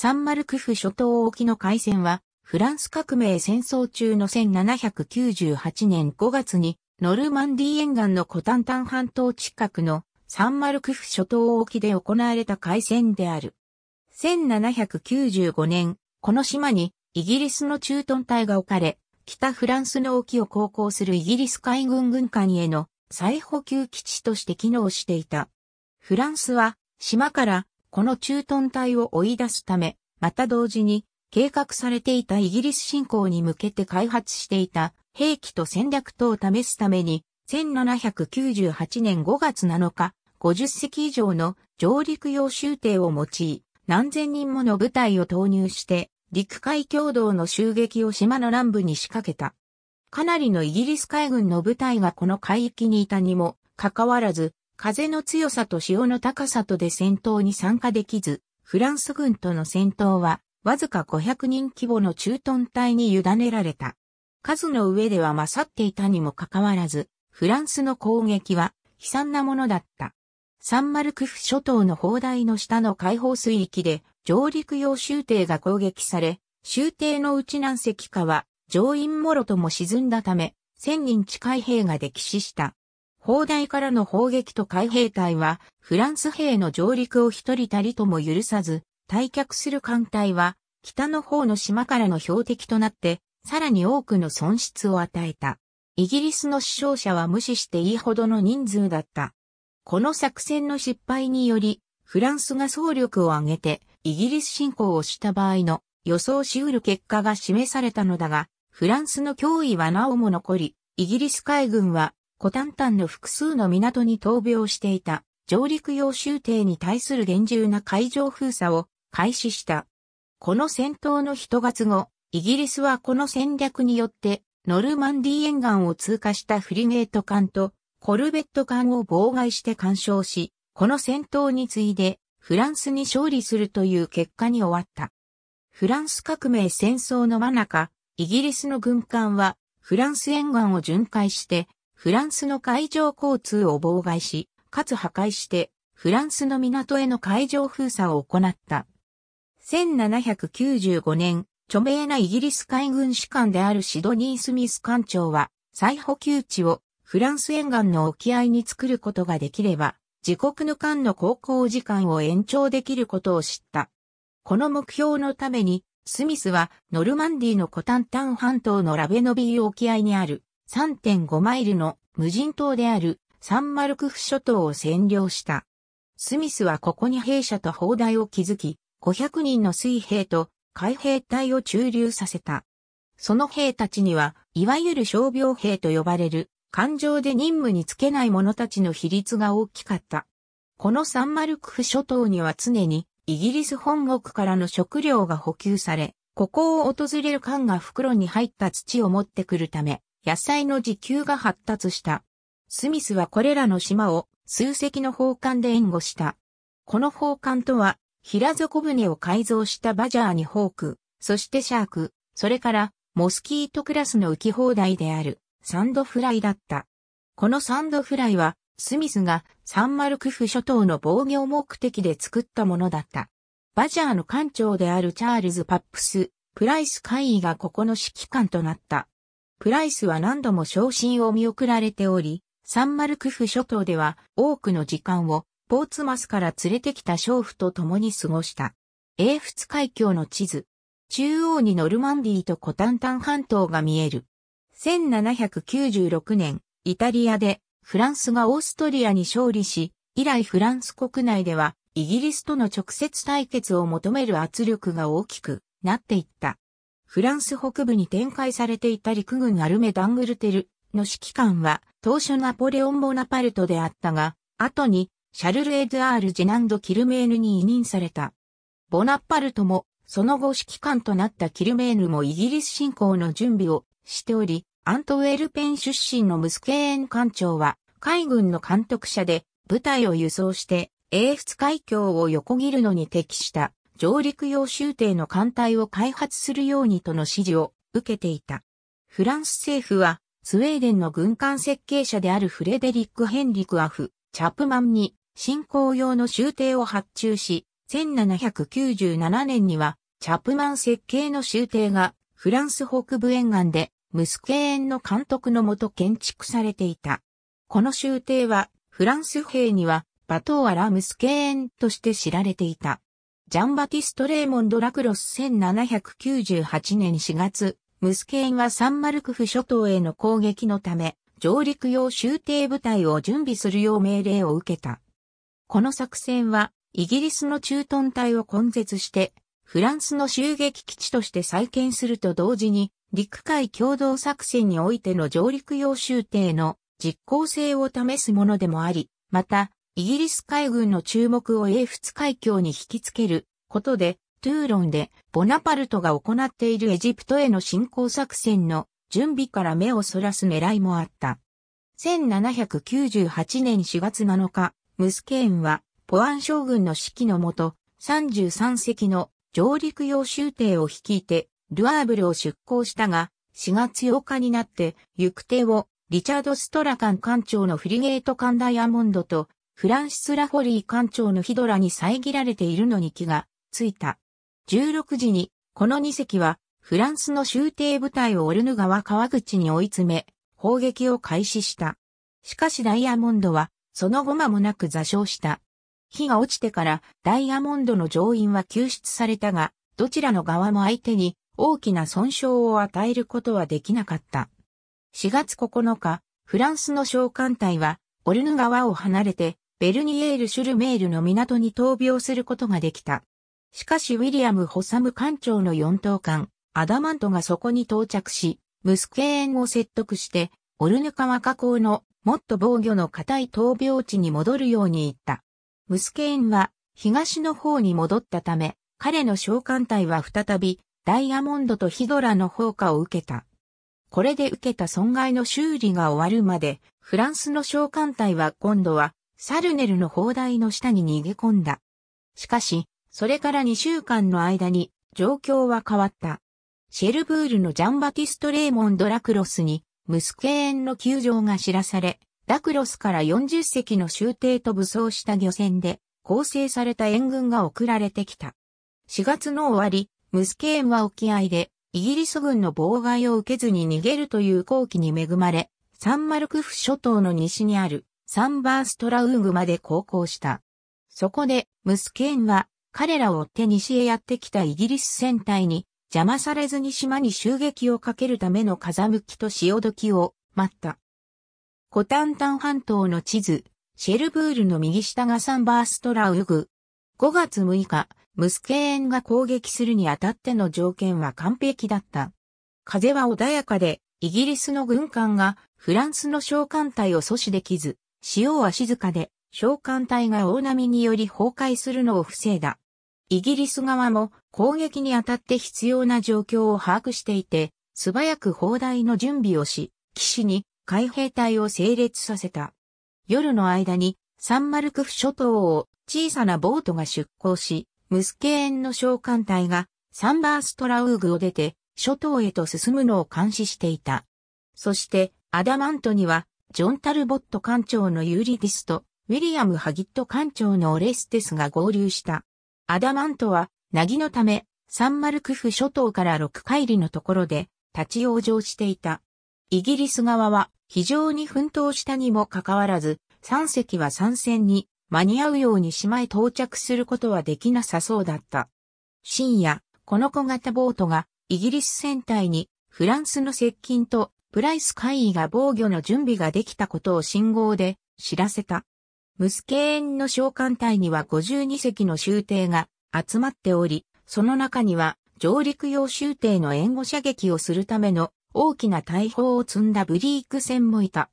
サンマルクフ諸島沖の海戦は、フランス革命戦争中の1798年5月に、ノルマンディ沿岸のコタンタン半島近くのサンマルクフ諸島沖で行われた海戦である。1795年、この島にイギリスの駐屯隊が置かれ、北フランスの沖を航行するイギリス海軍軍艦への再補給基地として機能していた。フランスは島からこの駐屯隊を追い出すため、また同時に、計画されていたイギリス侵攻に向けて開発していた兵器と戦略等を試すために、1798年5月7日、50隻以上の上陸用集艇を用い、何千人もの部隊を投入して、陸海共同の襲撃を島の南部に仕掛けた。かなりのイギリス海軍の部隊がこの海域にいたにも、かかわらず、風の強さと潮の高さとで戦闘に参加できず、フランス軍との戦闘は、わずか500人規模の駐屯隊に委ねられた。数の上では勝っていたにもかかわらず、フランスの攻撃は悲惨なものだった。サンマルクフ諸島の砲台の下の解放水域で上陸用終艇が攻撃され、終艇のうち何隻かは乗員もろとも沈んだため、1000人近い兵が溺死した。砲台からの砲撃と海兵隊は、フランス兵の上陸を一人たりとも許さず、退却する艦隊は、北の方の島からの標的となって、さらに多くの損失を与えた。イギリスの死傷者は無視していいほどの人数だった。この作戦の失敗により、フランスが総力を挙げて、イギリス侵攻をした場合の予想しうる結果が示されたのだが、フランスの脅威はなおも残り、イギリス海軍はコタンタンの複数の港に闘病していた上陸用州艇に対する厳重な海上封鎖を開始した。この戦闘の一月後、イギリスはこの戦略によってノルマンディ沿岸を通過したフリゲート艦とコルベット艦を妨害して干渉し、この戦闘に次いでフランスに勝利するという結果に終わった。フランス革命戦争の真中、イギリスの軍艦はフランス沿岸を巡回してフランスの海上交通を妨害し、かつ破壊して、フランスの港への海上封鎖を行った。1795年、著名なイギリス海軍士官であるシドニー・スミス艦長は、再補給地をフランス沿岸の沖合に作ることができれば、自国の艦の航行時間を延長できることを知った。この目標のために、スミスはノルマンディのコタンタン半島のラベノビー沖合にある3.5マイルの無人島であるサンマルクフ諸島を占領した。スミスはここに兵舎と砲台を築き、500人の水兵と海兵隊を駐留させた。その兵たちには、いわゆる傷病兵と呼ばれる、艦上で任務につけない者たちの比率が大きかった。このサンマルクフ諸島には常に、イギリス本国からの食料が補給され、ここを訪れる艦が袋に入った土を持ってくるため、野菜の自給が発達した。スミスはこれらの島を数隻の砲艦で援護した。この砲艦とは、平底船を改造したバジャーにホーク、そしてシャーク、それからモスキートクラスの浮き放題であるサンドフライだった。このサンドフライは、スミスがサンマルクフ諸島の防御目的で作ったものだった。バジャーの艦長であるチャールズ・パップス、プライス会議がここの指揮官となった。プライスは何度も昇進を見送られており、サンマルクフ諸島では多くの時間をポーツマスから連れてきた娼婦と共に過ごした。英仏海峡の地図。中央にノルマンディーとコタンタン半島が見える。1796年、イタリアでフランスがオーストリアに勝利し、以来フランス国内ではイギリスとの直接対決を求める圧力が大きくなっていった。フランス北部に展開されていた陸軍アルメ・ダングルテルの指揮官は、当初ナポレオン・ボナパルトであったが、後に、シャルル・エドアール・ジェナンド・キルメーヌに委任された。ボナパルトも、その後指揮官となったキルメーヌもイギリス侵攻の準備をしており、アントウェルペン出身のムスケーン艦長は、海軍の監督者で、部隊を輸送して、英仏海峡を横切るのに適した上陸用州艇の艦隊を開発するようにとの指示を受けていた。フランス政府は、スウェーデンの軍艦設計者であるフレデリック・ヘンリク・アフ・チャップマンに進行用の州艇を発注し、1797年には、チャップマン設計の州艇がフランス北部沿岸でムスケーンの監督のもと建築されていた。この州艇はフランス兵にはバトーアラ・ムスケーンとして知られていた。ジャンバティスト・レーモンド・ラクロス1798年4月、ムスケインはサンマルクフ諸島への攻撃のため、上陸用終艇部隊を準備するよう命令を受けた。この作戦は、イギリスの駐屯隊を根絶して、フランスの襲撃基地として再建すると同時に、陸海共同作戦においての上陸用終艇の実効性を試すものでもあり、また、イギリス海軍の注目を英仏海峡に引きつけることで、トゥーロンでボナパルトが行っているエジプトへの侵攻作戦の準備から目をそらす狙いもあった。1798年4月7日、ムスケーンはポアン将軍の指揮のもと33隻の上陸用州艇を率いてルアーブルを出港したが、4月8日になって行く手をリチャード・ストラカン艦長のフリゲート艦ダイヤモンドとフランシス・ラフォリー艦長のヒドラに遮られているのに気がついた。16時に、この2隻は、フランスの終艇部隊をオルヌ川川口に追い詰め、砲撃を開始した。しかしダイヤモンドは、その後間もなく座礁した。火が落ちてからダイヤモンドの乗員は救出されたが、どちらの側も相手に大きな損傷を与えることはできなかった。4月9日、フランスの召艦隊は、オルヌ川を離れて、ベルニエール・シュルメールの港に闘病することができた。しかしウィリアム・ホサム艦長の4等艦、アダマントがそこに到着し、ムスケーンを説得して、オルヌ川河口のもっと防御の固い闘病地に戻るように言った。ムスケーンは東の方に戻ったため、彼の召喚隊は再びダイヤモンドとヒドラの放火を受けた。これで受けた損害の修理が終わるまで、フランスの召喚隊は今度はサルネルの砲台の下に逃げ込んだ。しかし、それから2週間の間に状況は変わった。シェルブールのジャンバティスト・レーモンド・ラクロスに、ムスケーンの球場が知らされ、ラクロスから40隻の終艇と武装した漁船で、構成された援軍が送られてきた。4月の終わり、ムスケーンは沖合で、イギリス軍の妨害を受けずに逃げるという好機に恵まれ、サンマルクフ諸島の西にあるサンバーストラウーグまで航行した。そこで、ムスケーンは、彼らを追って西へやってきたイギリス船隊に、邪魔されずに島に襲撃をかけるための風向きと潮時を待った。コタンタン半島の地図、シェルブールの右下がサンバーストラウグ。5月6日、ムスケーンが攻撃するにあたっての条件は完璧だった。風は穏やかで、イギリスの軍艦がフランスの召艦隊を阻止できず、潮は静かで、召喚隊が大波により崩壊するのを防いだ。イギリス側も攻撃にあたって必要な状況を把握していて、素早く砲台の準備をし、岸に海兵隊を整列させた。夜の間にサンマルクフ諸島を小さなボートが出港し、ムスケーンの召喚隊がサンバーストラウーグを出て諸島へと進むのを監視していた。そしてアダマントにはジョン・タルボット艦長のユーリディスと、ウィリアム・ハギット艦長のオレステスが合流した。アダマントは、なぎのため、サンマルクフ諸島から6海里のところで、立ち往生していた。イギリス側は、非常に奮闘したにもかかわらず、3隻は参戦に間に合うように島へ到着することはできなさそうだった。深夜、この小型ボートがイギリス船体にフランスの接近とプライス会議が防御の準備ができたことを信号で知らせた。ムスケーンの召喚隊には52隻の州艇が集まっており、その中には上陸用州艇の援護射撃をするための大きな大砲を積んだブリーク船もいた。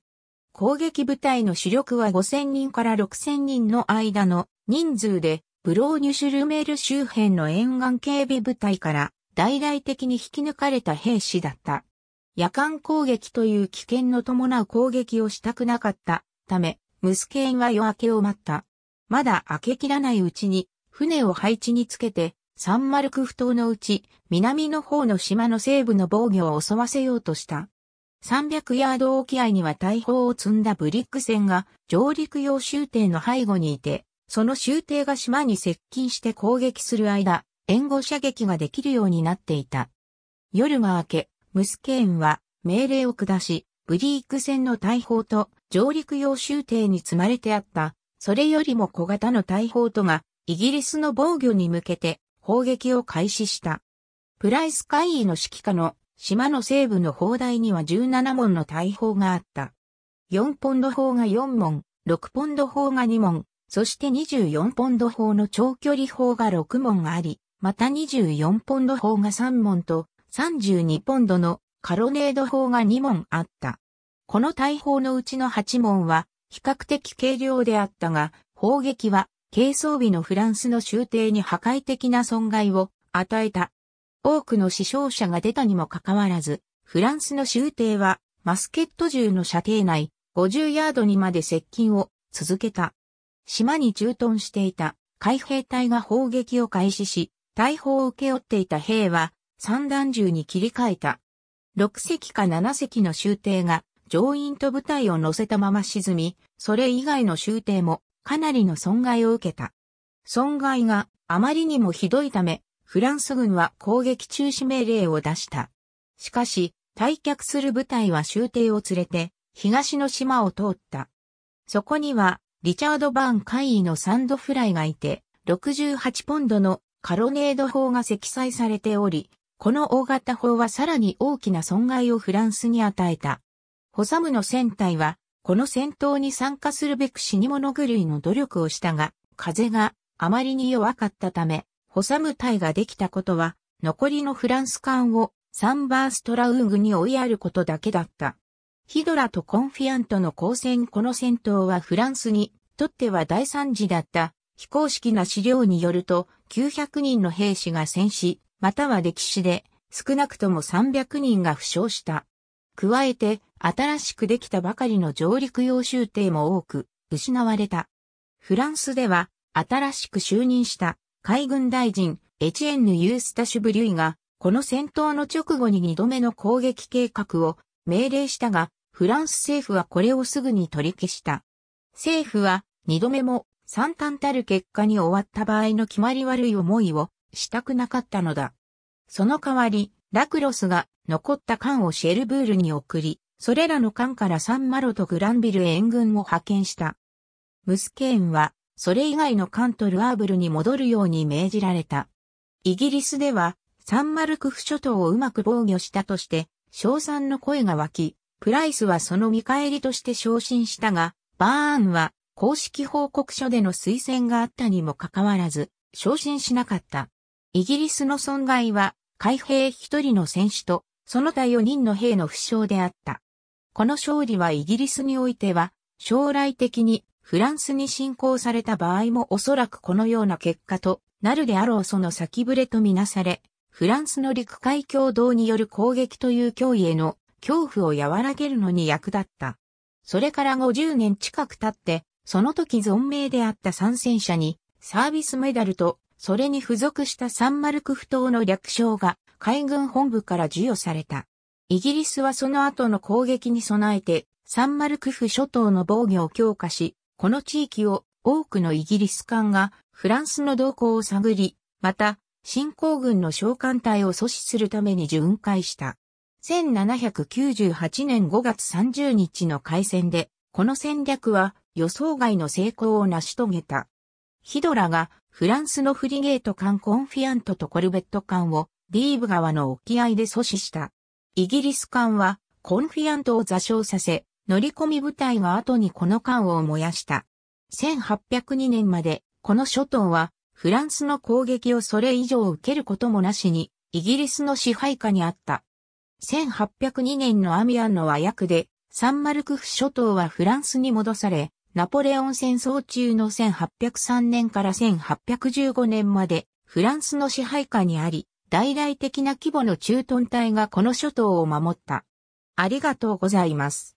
攻撃部隊の主力は5000人から6000人の間の人数で、ブローニュシュルメール周辺の沿岸警備部隊から大々的に引き抜かれた兵士だった。夜間攻撃という危険の伴う攻撃をしたくなかったため、ムスケーンは夜明けを待った。まだ明けきらないうちに、船を配置につけて、サンマルク不島のうち、南の方の島の西部の防御を襲わせようとした。300ヤード沖合には大砲を積んだブリック船が上陸用終点の背後にいて、その終点が島に接近して攻撃する間、援護射撃ができるようになっていた。夜が明け、ムスケーンは命令を下し、ブリーク船の大砲と上陸用終艇に積まれてあった、それよりも小型の大砲とが、イギリスの防御に向けて砲撃を開始した。プライス会議の指揮下の島の西部の砲台には17門の大砲があった。4ポンド砲が4門、6ポンド砲が2門、そして24ポンド砲の長距離砲が6門あり、また24ポンド砲が3門と、32ポンドのカロネード砲が2門あった。この大砲のうちの8門は比較的軽量であったが、砲撃は軽装備のフランスの終艇に破壊的な損害を与えた。多くの死傷者が出たにもかかわらず、フランスの終艇はマスケット銃の射程内50ヤードにまで接近を続けた。島に駐屯していた海兵隊が砲撃を開始し、大砲を受け負っていた兵は三段銃に切り替えた。六隻か七隻の集艇が乗員と部隊を乗せたまま沈み、それ以外の集艇もかなりの損害を受けた。損害があまりにもひどいため、フランス軍は攻撃中止命令を出した。しかし、退却する部隊は集艇を連れて、東の島を通った。そこには、リチャード・バーン会議のサンドフライがいて、68ポンドのカロネード砲が積載されており、この大型砲はさらに大きな損害をフランスに与えた。ホサムの船隊は、この戦闘に参加するべく死に物狂いの努力をしたが、風があまりに弱かったため、ホサム隊ができたことは、残りのフランス艦をサンバーストラウーグに追いやることだけだった。ヒドラとコンフィアントの交戦この戦闘はフランスにとっては大惨事だった。非公式な資料によると900人の兵士が戦死、または歴史で少なくとも300人が負傷した。加えて、新しくできたばかりの上陸用州艇も多く失われた。フランスでは、新しく就任した海軍大臣エチエンヌ・ユースタシュ・ブリュイが、この戦闘の直後に2度目の攻撃計画を命令したが、フランス政府はこれをすぐに取り消した。政府は2度目も惨憺たる結果に終わった場合の決まり悪い思いをしたくなかったのだ。その代わり、ラクロスが残った艦をシェルブールに送り、それらの艦からサンマロとグランビル援軍を派遣した。ムスケーンは、それ以外の艦とルアーブルに戻るように命じられた。イギリスでは、サンマルクフ諸島をうまく防御したとして、称賛の声が湧き、プライスはその見返りとして昇進したが、バーンは公式報告書での推薦があったにもかかわらず、昇進しなかった。イギリスの損害は、海兵一人の戦手と、その他4人の兵の負傷であった。この勝利はイギリスにおいては、将来的にフランスに侵攻された場合もおそらくこのような結果となるであろうその先触れとみなされ、フランスの陸海共同による攻撃という脅威への恐怖を和らげるのに役立った。それから50年近く経って、その時存命であった参戦者にサービスメダルとそれに付属したサンマルク不島の略称が海軍本部から授与された。イギリスはその後の攻撃に備えて、サンマルクフ諸島の防御を強化し、この地域を多くのイギリス艦がフランスの動向を探り、また、新興軍の召喚隊を阻止するために巡回した。1798年5月30日の海戦で、この戦略は予想外の成功を成し遂げた。ヒドラがフランスのフリゲート艦コンフィアントとコルベット艦をディーブ川の沖合で阻止した。イギリス艦はコンフィアントを座礁させ、乗り込み部隊は後にこの艦を燃やした。1802年までこの諸島はフランスの攻撃をそれ以上受けることもなしにイギリスの支配下にあった。1802年のアミアンの和訳でサンマルクフ諸島はフランスに戻され、ナポレオン戦争中の1803年から1815年までフランスの支配下にあり、大々的な規模の駐屯隊がこの諸島を守った。ありがとうございます。